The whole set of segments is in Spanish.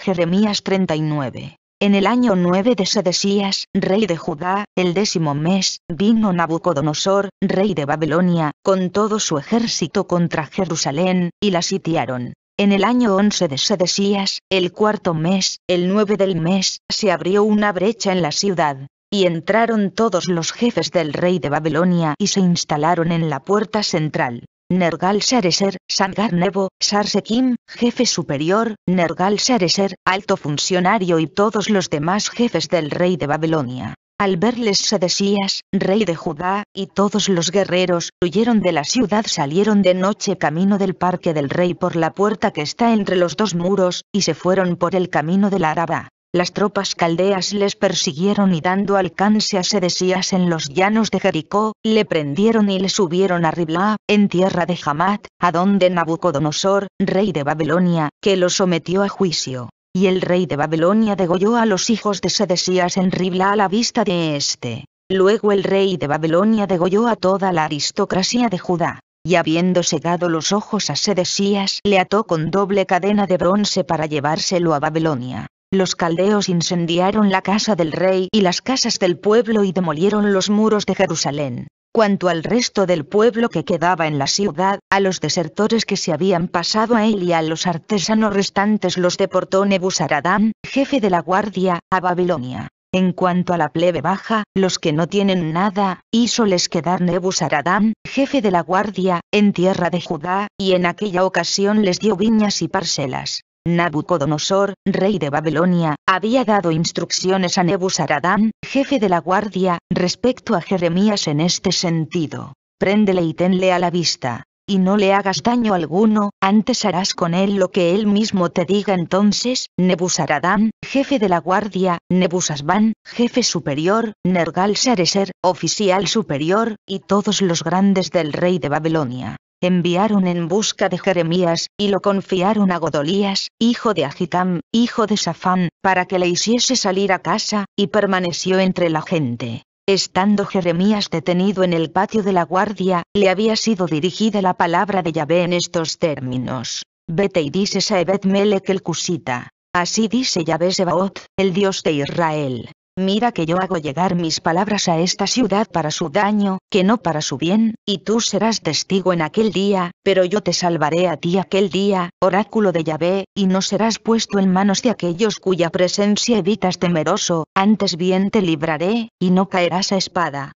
Jeremías 39. En el año 9 de Sedesías, rey de Judá, el décimo mes, vino Nabucodonosor, rey de Babilonia, con todo su ejército contra Jerusalén, y la sitiaron. En el año 11 de Sedesías, el cuarto mes, el 9 del mes, se abrió una brecha en la ciudad, y entraron todos los jefes del rey de Babilonia y se instalaron en la puerta central. Nergal Sareser, Sangar Nebo, Sarsekim, jefe superior, Nergal Sareser, alto funcionario y todos los demás jefes del rey de Babilonia. Al verles Sedesías, rey de Judá, y todos los guerreros, huyeron de la ciudad salieron de noche camino del parque del rey por la puerta que está entre los dos muros, y se fueron por el camino de la Araba. Las tropas caldeas les persiguieron y dando alcance a Sedesías en los llanos de Jericó, le prendieron y le subieron a Ribla, en tierra de Hamat, a donde Nabucodonosor, rey de Babilonia, que lo sometió a juicio. Y el rey de Babilonia degolló a los hijos de Sedesías en Ribla a la vista de éste. Luego el rey de Babilonia degolló a toda la aristocracia de Judá y habiendo cegado los ojos a Sedesías le ató con doble cadena de bronce para llevárselo a Babilonia. Los caldeos incendiaron la casa del rey y las casas del pueblo y demolieron los muros de Jerusalén. Cuanto al resto del pueblo que quedaba en la ciudad, a los desertores que se habían pasado a él y a los artesanos restantes los deportó Nebuzaradán, jefe de la guardia, a Babilonia. En cuanto a la plebe baja, los que no tienen nada, hízoles quedar Nebuzaradán, jefe de la guardia, en tierra de Judá, y en aquella ocasión les dio viñas y parcelas. Nabucodonosor, rey de Babilonia, había dado instrucciones a Nebuzaradán, jefe de la guardia, respecto a Jeremías en este sentido. Préndele y tenle a la vista, y no le hagas daño alguno, antes harás con él lo que él mismo te diga entonces, Nebuzaradán, jefe de la guardia, Nebusasban, jefe superior, Nergal Sareser, oficial superior, y todos los grandes del rey de Babilonia enviaron en busca de Jeremías, y lo confiaron a Godolías, hijo de Agicam, hijo de Safán, para que le hiciese salir a casa, y permaneció entre la gente. Estando Jeremías detenido en el patio de la guardia, le había sido dirigida la palabra de Yahvé en estos términos. Vete y dices a Ebed Melech el Cusita. Así dice Yahvé Sebaot, el Dios de Israel. Mira que yo hago llegar mis palabras a esta ciudad para su daño, que no para su bien, y tú serás testigo en aquel día, pero yo te salvaré a ti aquel día, oráculo de Yahvé, y no serás puesto en manos de aquellos cuya presencia evitas temeroso, antes bien te libraré, y no caerás a espada.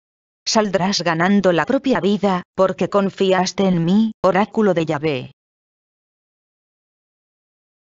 Saldrás ganando la propia vida, porque confiaste en mí, oráculo de Yahvé.